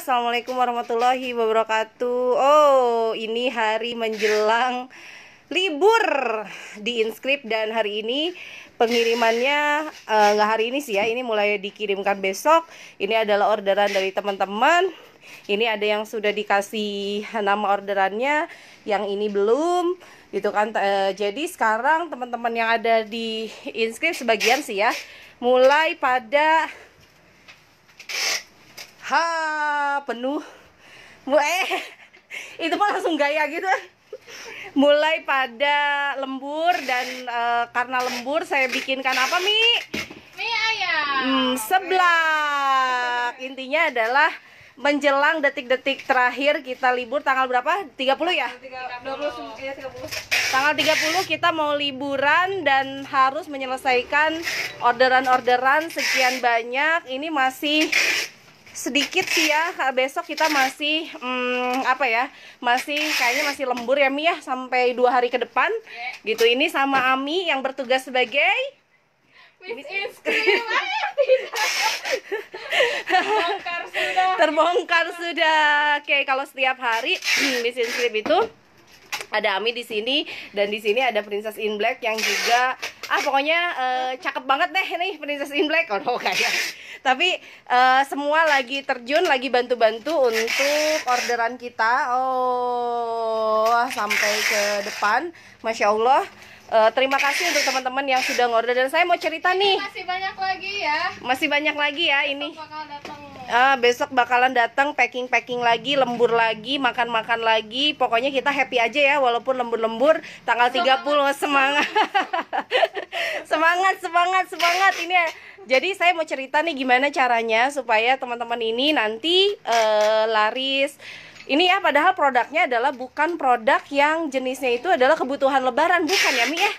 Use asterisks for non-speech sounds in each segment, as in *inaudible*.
Assalamualaikum warahmatullahi wabarakatuh. Oh, ini hari menjelang libur di inskrip dan hari ini pengirimannya eh, nggak uh, hari ini sih ya ini mulai dikirimkan besok ini adalah orderan dari teman-teman ini ada yang sudah dikasih nama orderannya yang ini belum gitu kan uh, jadi sekarang teman-teman yang ada di inskrip sebagian sih ya mulai pada ha penuh eh *laughs* itu pun langsung gaya gitu mulai pada lembur dan eh, karena lembur saya bikinkan apa mi mie ayam hmm, seblak intinya adalah menjelang detik-detik terakhir kita libur tanggal berapa 30 ya 30. 30. tanggal 30 kita mau liburan dan harus menyelesaikan orderan-orderan sekian banyak ini masih sedikit sih ya besok kita masih hmm, apa ya masih kayaknya masih lembur ya Mi ya sampai dua hari ke depan yeah. gitu ini sama Ami yang bertugas sebagai Miss *laughs* terbongkar sudah oke okay, kalau setiap hari *clears throat* Miss Inscream itu ada Ami di sini dan di sini ada Princess in Black yang juga ah pokoknya uh, cakep banget deh ini Princess in Black oh no, kayaknya tapi uh, semua lagi terjun lagi bantu-bantu untuk orderan kita oh sampai ke depan masya Allah Uh, terima kasih untuk teman-teman yang sudah ngorder dan saya mau cerita nih. Masih banyak lagi ya. Masih banyak lagi ya ini uh, besok bakalan datang packing-packing lagi, lembur lagi, makan-makan lagi. Pokoknya kita happy aja ya walaupun lembur-lembur tanggal 30 semangat. Semangat. *laughs* semangat, semangat, semangat. Ini jadi saya mau cerita nih gimana caranya supaya teman-teman ini nanti uh, laris ini ya padahal produknya adalah bukan produk yang jenisnya itu adalah kebutuhan lebaran bukan ya Mi ya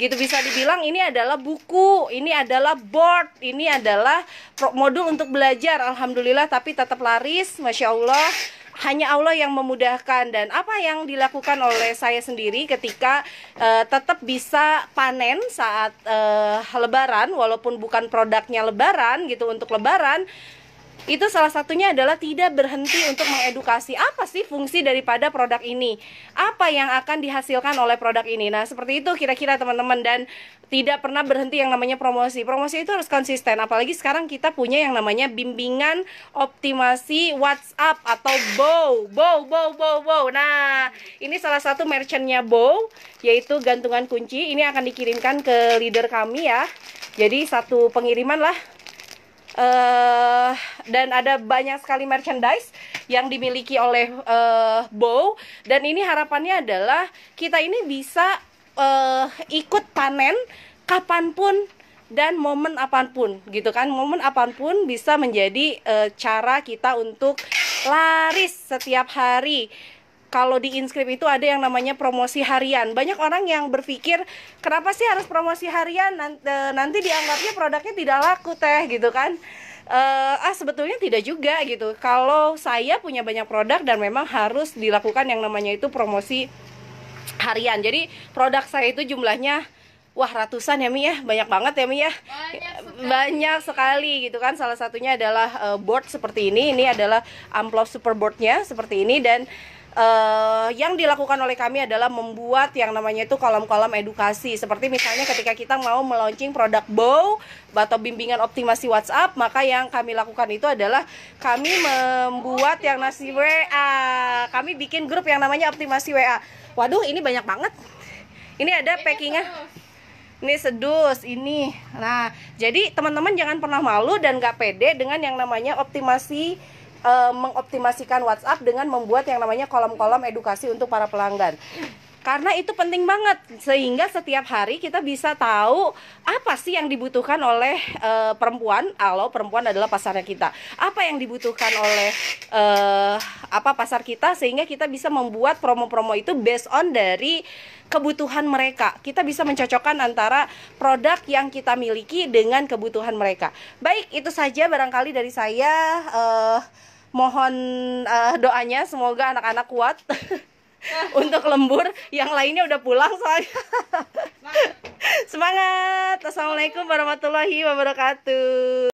gitu bisa dibilang ini adalah buku ini adalah board ini adalah modul untuk belajar alhamdulillah tapi tetap laris masya allah hanya Allah yang memudahkan dan apa yang dilakukan oleh saya sendiri ketika uh, tetap bisa panen saat uh, lebaran walaupun bukan produknya lebaran gitu untuk lebaran itu salah satunya adalah tidak berhenti untuk mengedukasi apa sih fungsi daripada produk ini apa yang akan dihasilkan oleh produk ini nah seperti itu kira-kira teman-teman dan tidak pernah berhenti yang namanya promosi promosi itu harus konsisten apalagi sekarang kita punya yang namanya bimbingan optimasi WhatsApp atau BOW BOW BOW BOW BOW nah ini salah satu merchantnya BOW yaitu gantungan kunci ini akan dikirimkan ke leader kami ya jadi satu pengiriman lah uh, dan ada banyak sekali merchandise yang dimiliki oleh uh, Bow dan ini harapannya adalah kita ini bisa uh, ikut panen kapanpun dan momen apapun gitu kan momen apapun bisa menjadi uh, cara kita untuk laris setiap hari kalau di inskrip itu ada yang namanya promosi harian. Banyak orang yang berpikir, kenapa sih harus promosi harian? Nanti, e, nanti dianggapnya produknya tidak laku teh gitu kan. Uh, ah sebetulnya tidak juga gitu. Kalau saya punya banyak produk dan memang harus dilakukan yang namanya itu promosi harian. Jadi produk saya itu jumlahnya wah ratusan ya Mi ya banyak banget ya Mi ya banyak sekali, banyak sekali gitu kan salah satunya adalah uh, board seperti ini ini adalah amplop superboardnya seperti ini dan uh, yang dilakukan oleh kami adalah membuat yang namanya itu kolom-kolom edukasi. Seperti misalnya ketika kita mau meluncing produk bow atau bimbingan optimasi WhatsApp, maka yang kami lakukan itu adalah kami membuat yang nasi WA. Kami bikin grup yang namanya optimasi WA. Waduh, ini banyak banget. Ini ada packingnya. Ini sedus, ini. Nah, jadi teman-teman jangan pernah malu dan gak pede dengan yang namanya optimasi uh, mengoptimasikan WhatsApp dengan membuat yang namanya kolom-kolom edukasi untuk para pelanggan karena itu penting banget sehingga setiap hari kita bisa tahu apa sih yang dibutuhkan oleh e, perempuan kalau perempuan adalah pasarnya kita apa yang dibutuhkan oleh e, apa pasar kita sehingga kita bisa membuat promo-promo itu based on dari kebutuhan mereka kita bisa mencocokkan antara produk yang kita miliki dengan kebutuhan mereka baik itu saja barangkali dari saya e, mohon uh, doanya semoga anak-anak kuat *laughs* untuk lembur yang lainnya udah pulang soalnya semangat *laughs* assalamualaikum warahmatullahi wabarakatuh